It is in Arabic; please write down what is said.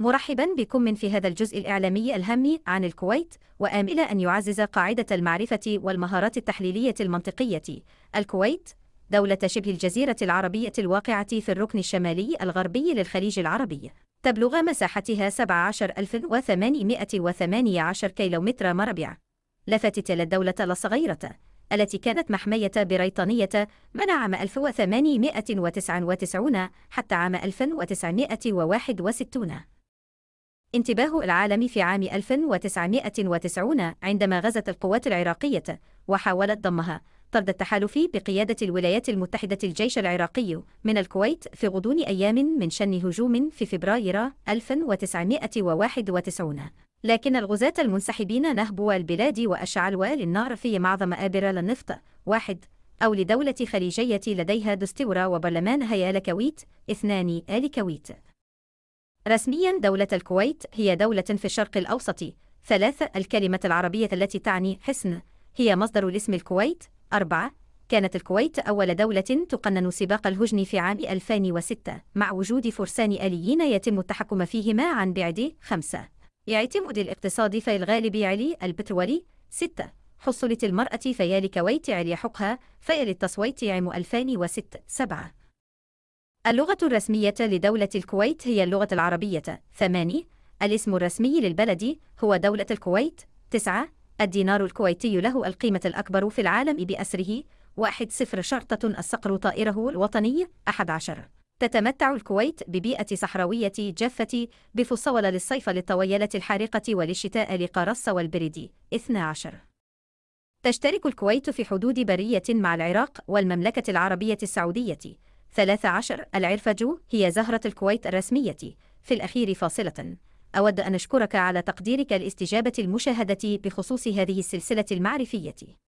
مرحبا بكم من في هذا الجزء الإعلامي الهام عن الكويت وآمل أن يعزز قاعدة المعرفة والمهارات التحليلية المنطقية الكويت دولة شبه الجزيرة العربية الواقعة في الركن الشمالي الغربي للخليج العربي تبلغ مساحتها 17818 كيلومتر مربع لفتت للدولة الصغيرة التي كانت محمية بريطانية من عام 1899 حتى عام 1961 انتباه العالم في عام 1990 عندما غزت القوات العراقية وحاولت ضمها طرد التحالف بقيادة الولايات المتحدة الجيش العراقي من الكويت في غضون أيام من شن هجوم في فبراير 1991 لكن الغزاة المنسحبين نهبوا البلاد وأشعلوا للنار في معظم آبرة النفط واحد أو لدولة خليجية لديها دستورة وبرلمان هيا لكويت اثنان آل كويت رسميا دولة الكويت هي دولة في الشرق الأوسط. ثلاثة الكلمة العربية التي تعني حصن هي مصدر الاسم الكويت. أربعة كانت الكويت أول دولة تقنن سباق الهجن في عام 2006 مع وجود فرسان آليين يتم التحكم فيهما عن بعد خمسة يعتمد الاقتصاد في الغالب علي البترولي ستة حصلت المرأة فيا لكويت علي حقها فيا للتصويت عام 2006 سبعة اللغة الرسمية لدولة الكويت هي اللغة العربية. 8. الاسم الرسمي للبلد هو دولة الكويت. 9. الدينار الكويتي له القيمة الأكبر في العالم بأسره. 1 صفر شرطة الصقر طائره الوطني. 11. تتمتع الكويت ببيئة صحراوية جافة بفصول للصيف للطويلة الحارقة وللشتاء لقارص والبريدي 12. تشترك الكويت في حدود برية مع العراق والمملكة العربية السعودية. 13 العرفج هي زهرة الكويت الرسمية في الأخير فاصلة أود أن أشكرك على تقديرك لاستجابة المشاهدة بخصوص هذه السلسلة المعرفية